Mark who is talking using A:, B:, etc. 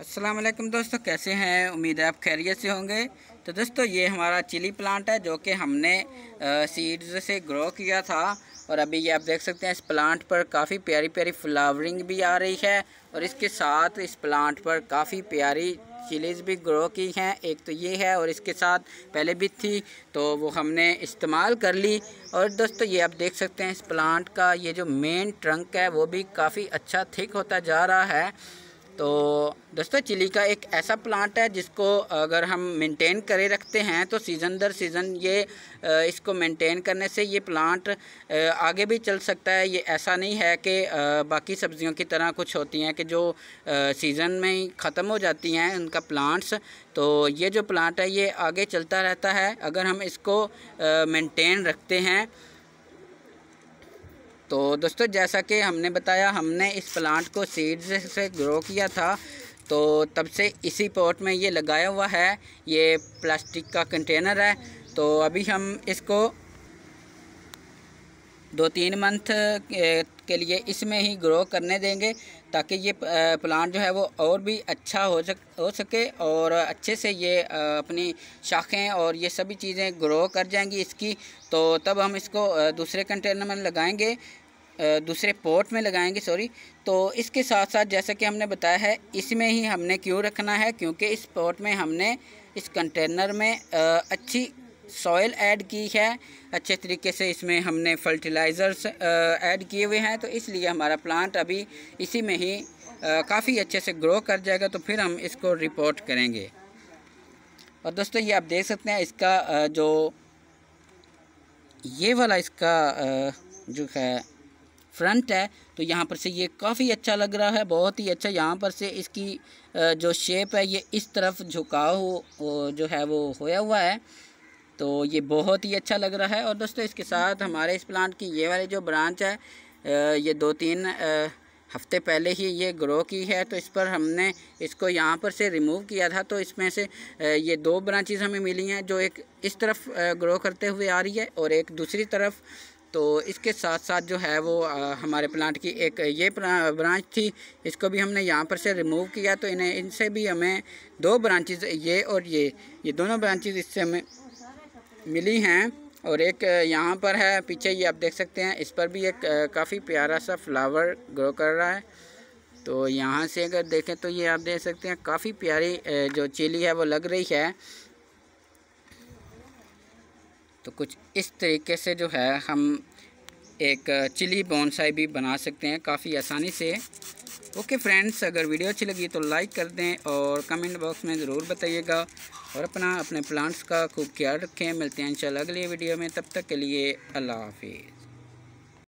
A: असलम दोस्तों कैसे हैं उम्मीद है आप खैरियत से होंगे तो दोस्तों ये हमारा चिली प्लांट है जो कि हमने सीड्स से ग्रो किया था और अभी ये आप देख सकते हैं इस प्लांट पर काफ़ी प्यारी प्यारी फ्लावरिंग भी आ रही है और इसके साथ इस प्लांट पर काफ़ी प्यारी चिलीज़ भी ग्रो की हैं एक तो ये है और इसके साथ पहले भी थी तो वो हमने इस्तेमाल कर ली और दोस्तों ये आप देख सकते हैं इस प्लांट का ये जो मेन ट्रंक है वो भी काफ़ी अच्छा थिक होता जा रहा है तो दोस्तों चिली का एक ऐसा प्लांट है जिसको अगर हम मेंटेन करे रखते हैं तो सीज़न दर सीज़न ये इसको मेंटेन करने से ये प्लांट आगे भी चल सकता है ये ऐसा नहीं है कि बाकी सब्जियों की तरह कुछ होती हैं कि जो सीज़न में ही ख़त्म हो जाती हैं उनका प्लांट्स तो ये जो प्लांट है ये आगे चलता रहता है अगर हम इसको मेंटेन रखते हैं तो दोस्तों जैसा कि हमने बताया हमने इस प्लांट को सीड्स से ग्रो किया था तो तब से इसी पॉट में ये लगाया हुआ है ये प्लास्टिक का कंटेनर है तो अभी हम इसको दो तीन मंथ के लिए इसमें ही ग्रो करने देंगे ताकि ये प्लांट जो है वो और भी अच्छा हो सक हो सके और अच्छे से ये अपनी शाखें और ये सभी चीज़ें ग्रो कर जाएंगी इसकी तो तब हम इसको दूसरे कंटेनर में लगाएंगे दूसरे पोर्ट में लगाएंगे सॉरी तो इसके साथ साथ जैसा कि हमने बताया है इसमें ही हमने क्यों रखना है क्योंकि इस पोर्ट में हमने इस कंटेनर में अच्छी सॉयल ऐड की है अच्छे तरीके से इसमें हमने फर्टिलाइज़र्स ऐड किए हुए हैं तो इसलिए हमारा प्लांट अभी इसी में ही काफ़ी अच्छे से ग्रो कर जाएगा तो फिर हम इसको रिपोर्ट करेंगे और दोस्तों ये आप देख सकते हैं इसका जो ये वाला इसका जो है फ्रंट है तो यहाँ पर से ये काफ़ी अच्छा लग रहा है बहुत ही अच्छा यहाँ पर से इसकी जो शेप है ये इस तरफ झुकाव जो है वो होया हुआ है तो ये बहुत ही अच्छा लग रहा है और दोस्तों इसके साथ हमारे इस प्लांट की ये वाली जो ब्रांच है ये दो तीन हफ्ते पहले ही ये ग्रो की है तो इस पर हमने इसको यहाँ पर से रिमूव किया था तो इसमें से ये दो ब्रांचेज हमें मिली हैं जो एक इस तरफ ग्रो करते हुए आ रही है और एक दूसरी तरफ तो इसके साथ साथ जो है वो हमारे प्लांट की एक ये ब्रांच थी इसको भी हमने यहाँ पर से रिमूव किया तो इन्हें इनसे भी हमें दो ब्रांचेज ये और ये ये दोनों ब्रांचेज इससे हमें मिली हैं और एक यहाँ पर है पीछे ये आप देख सकते हैं इस पर भी एक काफ़ी प्यारा सा फ्लावर ग्रो कर रहा है तो यहाँ से अगर देखें तो ये आप देख सकते हैं काफ़ी प्यारी जो चिली है वो लग रही है तो कुछ इस तरीके से जो है हम एक चिली बॉन्साई भी बना सकते हैं काफ़ी आसानी से ओके फ्रेंड्स अगर वीडियो अच्छी लगी तो लाइक कर दें और कमेंट बॉक्स में ज़रूर बताइएगा और अपना अपने प्लांट्स का खूब ख्याल रखें मिलते हैं इंशाल्लाह अगली वीडियो में तब तक के लिए अल्लाह हाफिज़